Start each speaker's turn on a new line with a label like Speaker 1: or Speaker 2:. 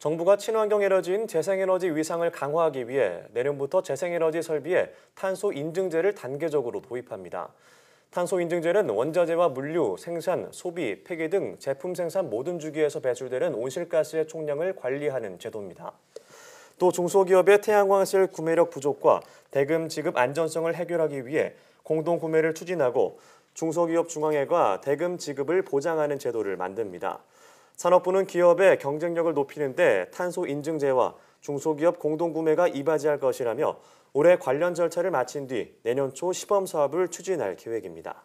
Speaker 1: 정부가 친환경 에너지인 재생에너지 위상을 강화하기 위해 내년부터 재생에너지 설비에 탄소 인증제를 단계적으로 도입합니다. 탄소 인증제는 원자재와 물류, 생산, 소비, 폐기 등 제품 생산 모든 주기에서 배출되는 온실가스의 총량을 관리하는 제도입니다. 또 중소기업의 태양광실 구매력 부족과 대금 지급 안전성을 해결하기 위해 공동 구매를 추진하고 중소기업 중앙회가 대금 지급을 보장하는 제도를 만듭니다. 산업부는 기업의 경쟁력을 높이는데 탄소 인증제와 중소기업 공동구매가 이바지할 것이라며 올해 관련 절차를 마친 뒤 내년 초 시범 사업을 추진할 계획입니다.